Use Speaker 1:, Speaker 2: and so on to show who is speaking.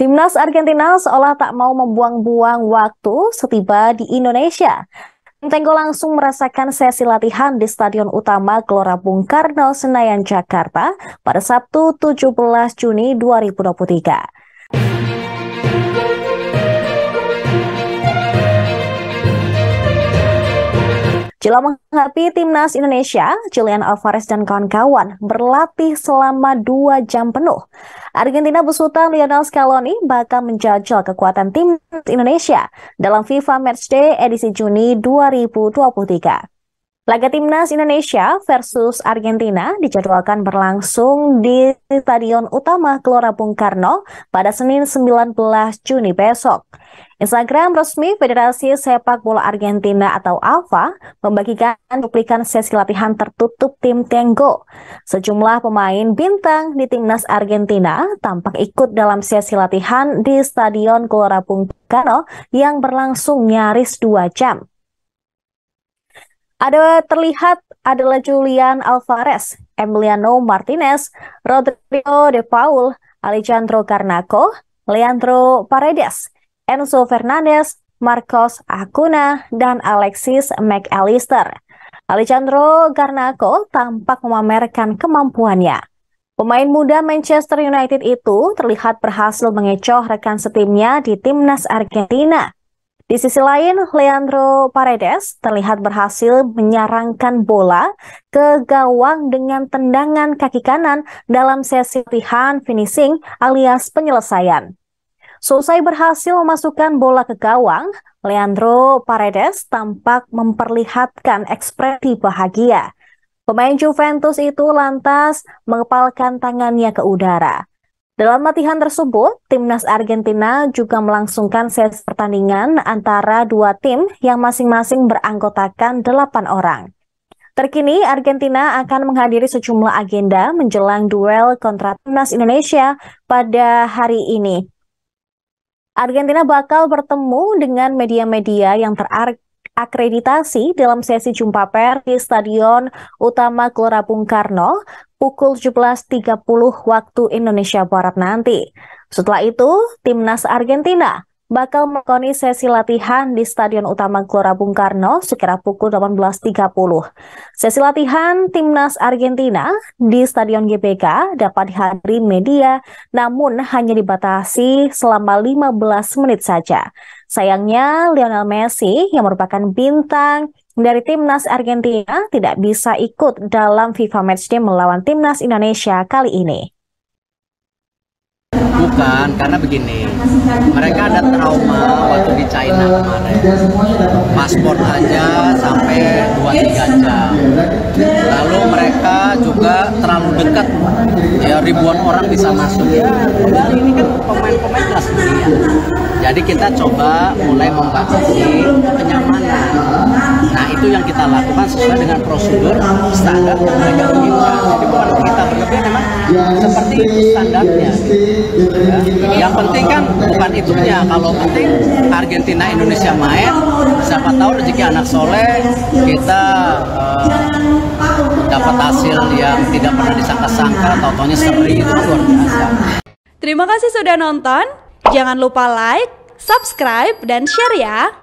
Speaker 1: Timnas Argentina seolah tak mau membuang-buang waktu setiba di Indonesia. Tenggo langsung merasakan sesi latihan di Stadion Utama Gelora Bung Karno, Senayan, Jakarta pada Sabtu 17 Juni 2023. Jelang menghadapi timnas Indonesia, Julian Alvarez dan kawan-kawan berlatih selama dua jam penuh. Argentina besutan Lionel Scaloni bakal menjajal kekuatan timnas Indonesia dalam FIFA Matchday edisi Juni 2023. Laga timnas Indonesia versus Argentina dijadwalkan berlangsung di Stadion Utama Gelora Bung Karno pada Senin 19 Juni besok. Instagram resmi Federasi Sepak Bola Argentina atau AFA membagikan cuplikan sesi latihan tertutup tim Tenggo. Sejumlah pemain bintang di timnas Argentina tampak ikut dalam sesi latihan di Stadion Gelora Bung Karno yang berlangsung nyaris dua jam. Ada terlihat adalah Julian Alvarez, Emiliano Martinez, Rodrigo De Paul, Alejandro Carnaco, Leandro Paredes, Enzo Fernandez, Marcos Acuna, dan Alexis McAllister. Alejandro Garnacho tampak memamerkan kemampuannya. Pemain muda Manchester United itu terlihat berhasil mengecoh rekan setimnya di timnas Argentina. Di sisi lain, Leandro Paredes terlihat berhasil menyarangkan bola ke gawang dengan tendangan kaki kanan dalam sesi latihan finishing alias penyelesaian. Selesai berhasil memasukkan bola ke gawang, Leandro Paredes tampak memperlihatkan ekspresi bahagia. Pemain Juventus itu lantas mengepalkan tangannya ke udara. Dalam latihan tersebut, timnas Argentina juga melangsungkan sesi pertandingan antara dua tim yang masing-masing beranggotakan delapan orang. Terkini, Argentina akan menghadiri sejumlah agenda menjelang duel kontra timnas Indonesia pada hari ini. Argentina bakal bertemu dengan media-media yang terakreditasi dalam sesi jumpa pers di Stadion Utama Gelora Bung Karno pukul 17.30 waktu Indonesia Barat nanti. Setelah itu, timnas Argentina bakal mengkoni sesi latihan di Stadion Utama Gelora Bung Karno sekitar pukul 18.30. Sesi latihan Timnas Argentina di Stadion GPK dapat dihadiri media, namun hanya dibatasi selama 15 menit saja. Sayangnya, Lionel Messi yang merupakan bintang dari timnas Argentina tidak bisa ikut dalam FIFA Matchday melawan timnas Indonesia kali ini
Speaker 2: bukan karena begini mereka ada trauma waktu di China kemarin paspor aja sampai 2-3 jam lalu mereka juga terlalu dekat ya ribuan orang bisa masuk ya. ini kan pemain-pemain kelas dunia jadi kita coba mulai membatasi kenyamanan nah itu yang kita lakukan sesuai dengan prosedur standar yang mereka inginkan jadi bukan kita tapi memang ya, seperti ya, ya, standarnya ya. yang penting kan bukan itunya kalau penting Argentina Indonesia main siapa tahu rezeki anak soleh kita uh, dapat hasil yang tidak pernah disangka-sangka tautonya seperti itu luar biasa
Speaker 1: terima kasih sudah nonton jangan lupa like subscribe dan share ya